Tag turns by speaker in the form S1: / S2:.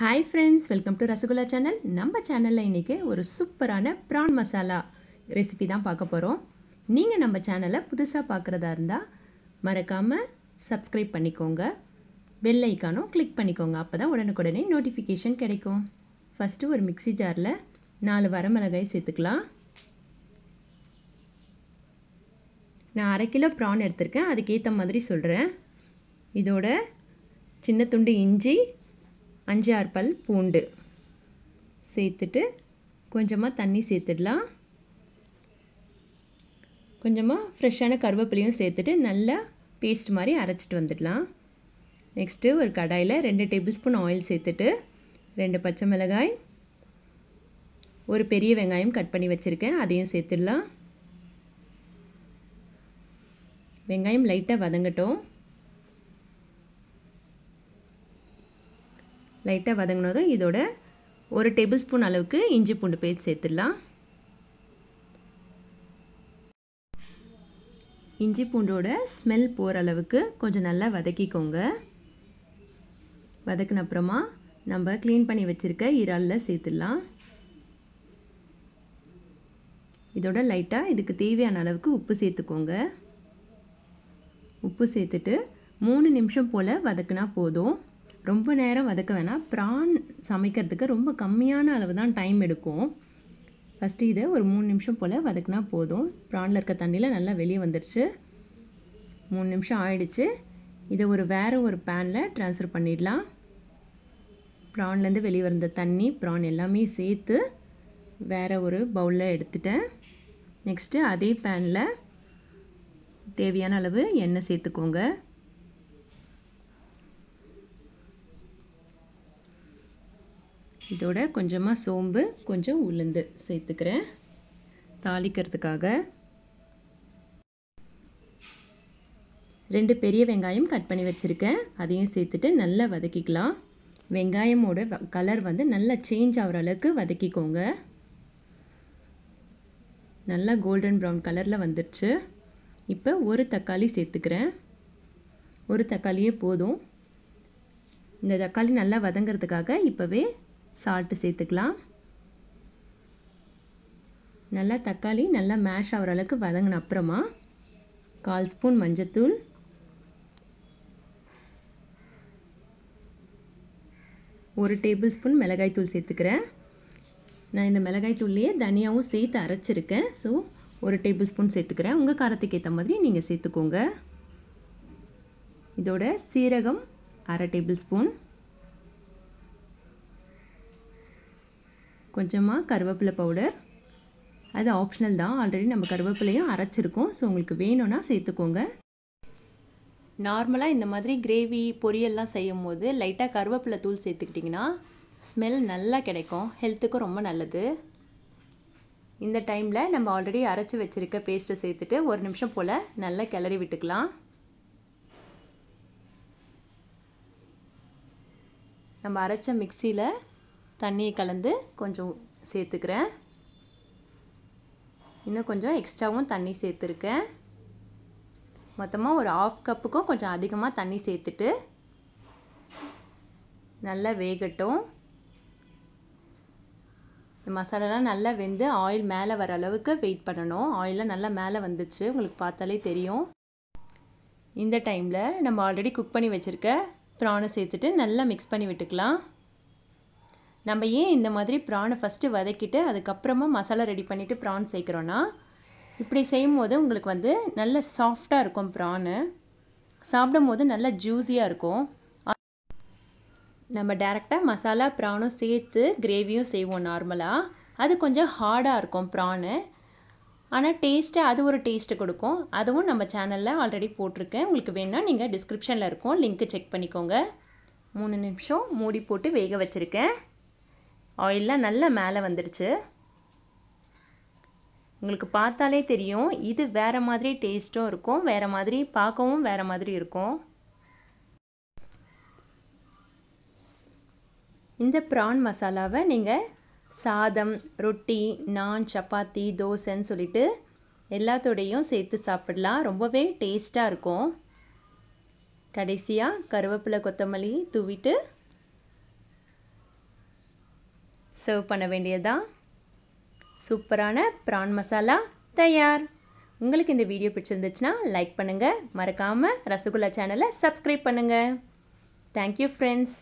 S1: hi friends welcome to rasgulla channel நம்ம சேனலில் இன்றைக்கி ஒரு சூப்பரான ப்ரான் மசாலா ரெசிபி தான் பார்க்க போகிறோம் நீங்கள் நம்ம சேனலை புதுசாக பார்க்குறதா இருந்தால் மறக்காமல் சப்ஸ்கிரைப் பண்ணிக்கோங்க பெல் ஐக்கானும் கிளிக் பண்ணிக்கோங்க அப்போ தான் உடனுக்குடனே நோட்டிஃபிகேஷன் கிடைக்கும் ஃபஸ்ட்டு ஒரு மிக்சி ஜாரில் நாலு வரமிளகாய் சேர்த்துக்கலாம் நான் அரை கிலோ ப்ரான் எடுத்திருக்கேன் அதுக்கேற்ற மாதிரி சொல்கிறேன் இதோட சின்ன துண்டு இஞ்சி அஞ்சு ஆறு பல் பூண்டு சேர்த்துட்டு கொஞ்சமாக தண்ணி சேர்த்துடலாம் கொஞ்சமாக ஃப்ரெஷ்ஷான கருவேப்பிலையும் சேர்த்துட்டு நல்லா பேஸ்ட் மாதிரி அரைச்சிட்டு வந்துடலாம் நெக்ஸ்ட்டு ஒரு கடாயில் ரெண்டு டேபிள் ஸ்பூன் ஆயில் சேர்த்துட்டு ரெண்டு பச்சை மிளகாய் ஒரு பெரிய வெங்காயம் கட் பண்ணி வச்சுருக்கேன் அதையும் சேர்த்துடலாம் வெங்காயம் லைட்டாக வதங்கட்டும் லைட்டாக வதங்கினதும் இதோட ஒரு டேபிள் ஸ்பூன் அளவுக்கு இஞ்சி பூண்டு பேஸ்ட் சேர்த்துடலாம் இஞ்சி பூண்டோட ஸ்மெல் போகிற அளவுக்கு கொஞ்சம் நல்லா வதக்கிக்கோங்க வதக்கின அப்புறமா நம்ம க்ளீன் பண்ணி வச்சுருக்க இறாலில் சேர்த்துடலாம் இதோட லைட்டாக இதுக்கு தேவையான அளவுக்கு உப்பு சேர்த்துக்கோங்க உப்பு சேர்த்துட்டு மூணு நிமிஷம் போல் வதக்குனா போதும் ரொம்ப நேரம் வதக்க வேணாம் ப்ரான் சமைக்கிறதுக்கு ரொம்ப கம்மியான அளவு தான் டைம் எடுக்கும் ஃபஸ்ட்டு இதை ஒரு மூணு நிமிஷம் போல் வதக்குனா போதும் ப்ரானில் இருக்க தண்ணியில் நல்லா வெளியே வந்துடுச்சு மூணு நிமிஷம் ஆயிடுச்சு இதை ஒரு வேறு ஒரு பேனில் ட்ரான்ஸ்ஃபர் பண்ணிடலாம் ப்ரான்லேருந்து வெளியே வந்த தண்ணி ப்ரான் எல்லாமே சேர்த்து வேறு ஒரு பவுலில் எடுத்துட்டேன் நெக்ஸ்ட்டு அதே பேனில் தேவையான அளவு எண்ணெய் சேர்த்துக்கோங்க இதோட கொஞ்சமாக சோம்பு கொஞ்சம் உளுந்து சேர்த்துக்கிறேன் தாளிக்கிறதுக்காக ரெண்டு பெரிய வெங்காயம் கட் பண்ணி வச்சுருக்கேன் அதையும் சேர்த்துட்டு நல்லா வதக்கிக்கலாம் வெங்காயமோட கலர் வந்து நல்லா சேஞ்ச் ஆகிற அளவுக்கு வதக்கிக்கோங்க நல்லா கோல்டன் ப்ரௌன் கலரில் வந்துருச்சு இப்போ ஒரு தக்காளி சேர்த்துக்கிறேன் ஒரு தக்காளியே போதும் இந்த தக்காளி நல்லா வதங்கிறதுக்காக இப்போவே சால்ட்டு சேர்த்துக்கலாம் நல்லா தக்காளி நல்லா மேஷ் ஆகிற அளவுக்கு வதங்கின அப்புறமா கால் ஸ்பூன் மஞ்சத்தூள் ஒரு டேபிள் ஸ்பூன் மிளகாய்த்தூள் சேர்த்துக்கிறேன் நான் இந்த மிளகாய்த்தூள்லேயே தனியாகவும் சேர்த்து அரைச்சிருக்கேன் ஸோ ஒரு டேபிள் ஸ்பூன் சேர்த்துக்கிறேன் உங்கள் காரத்துக்கு ஏற்ற மாதிரி நீங்கள் சேர்த்துக்கோங்க இதோட சீரகம் அரை டேபிள் ஸ்பூன் கொஞ்சமாக கருவேப்பிலை பவுடர் அது ஆப்ஷனல் தான் ஆல்ரெடி நம்ம கருவேப்பிலையும் அரைச்சிருக்கோம் ஸோ உங்களுக்கு வேணும்னா சேர்த்துக்கோங்க நார்மலாக இந்த மாதிரி கிரேவி பொரியல்லாம் செய்யும் போது லைட்டாக கருவேப்பிலை தூள் சேர்த்துக்கிட்டிங்கன்னா ஸ்மெல் நல்லா கிடைக்கும் ஹெல்த்துக்கும் ரொம்ப நல்லது இந்த டைமில் நம்ம ஆல்ரெடி அரைச்சி வச்சுருக்க பேஸ்ட்டை சேர்த்துட்டு ஒரு நிமிஷம் போல் நல்லா கிளறி விட்டுக்கலாம் நம்ம அரைச்ச மிக்சியில் தண்ணியை கலந்து கொஞ்சம் சேர்த்துக்கிறேன் இன்னும் கொஞ்சம் எக்ஸ்ட்ராவும் தண்ணி சேர்த்துருக்கேன் மொத்தமாக ஒரு ஆஃப் கப்புக்கும் கொஞ்சம் அதிகமாக தண்ணி சேர்த்துட்டு நல்லா வேகட்டும் இந்த மசாலாலாம் நல்லா வெந்து ஆயில் மேலே வர அளவுக்கு வெயிட் பண்ணணும் ஆயிலாம் நல்லா மேலே வந்துச்சு உங்களுக்கு பார்த்தாலே தெரியும் இந்த டைமில் நம்ம ஆல்ரெடி குக் பண்ணி வச்சுருக்க ப்ரானை சேர்த்துட்டு நல்லா மிக்ஸ் பண்ணி விட்டுக்கலாம் நம்ம ஏன் இந்த மாதிரி ப்ரானை ஃபஸ்ட்டு வதக்கிட்டு அதுக்கப்புறமா மசாலா ரெடி பண்ணிவிட்டு ப்ரான் சேர்க்குறோன்னா இப்படி செய்யும் போது உங்களுக்கு வந்து நல்ல சாஃப்டாக இருக்கும் ப்ரானு சாப்பிடும் போது நல்லா ஜூஸியாக இருக்கும் நம்ம டேரெக்டாக மசாலா ப்ரானும் சேர்த்து கிரேவியும் செய்வோம் நார்மலாக அது கொஞ்சம் ஹார்டாக இருக்கும் ப்ரானு ஆனால் டேஸ்ட்டு அது ஒரு டேஸ்ட்டு கொடுக்கும் அதுவும் நம்ம சேனலில் ஆல்ரெடி போட்டிருக்கேன் உங்களுக்கு வேணால் நீங்கள் டிஸ்கிரிப்ஷனில் இருக்கும் லிங்க்கு செக் பண்ணிக்கோங்க மூணு நிமிஷம் மூடி போட்டு வேக வச்சுருக்கேன் ஆயிலெலாம் நல்லா மேலே வந்துடுச்சு உங்களுக்கு பார்த்தாலே தெரியும் இது வேறு மாதிரி டேஸ்ட்டும் இருக்கும் வேறு மாதிரி பார்க்கவும் வேறு மாதிரி இருக்கும் இந்த ப்ரான் மசாலாவை நீங்கள் சாதம் ரொட்டி நான் சப்பாத்தி தோசைன்னு சொல்லிட்டு எல்லாத்தோடையும் சேர்த்து சாப்பிடலாம் ரொம்பவே டேஸ்ட்டாக இருக்கும் கடைசியாக கருவேப்பிலை கொத்தமல்லி தூவிட்டு சர்வ் பண்ண வேண்டியதுதான் சூப்பரான ப்ரான் மசாலா தயார் உங்களுக்கு இந்த வீடியோ பிடிச்சிருந்துச்சுன்னா லைக் பண்ணுங்கள் மறக்காமல் ரசகுல்லா சேனலை சப்ஸ்கிரைப் பண்ணுங்கள் தேங்க்யூ ஃப்ரெண்ட்ஸ்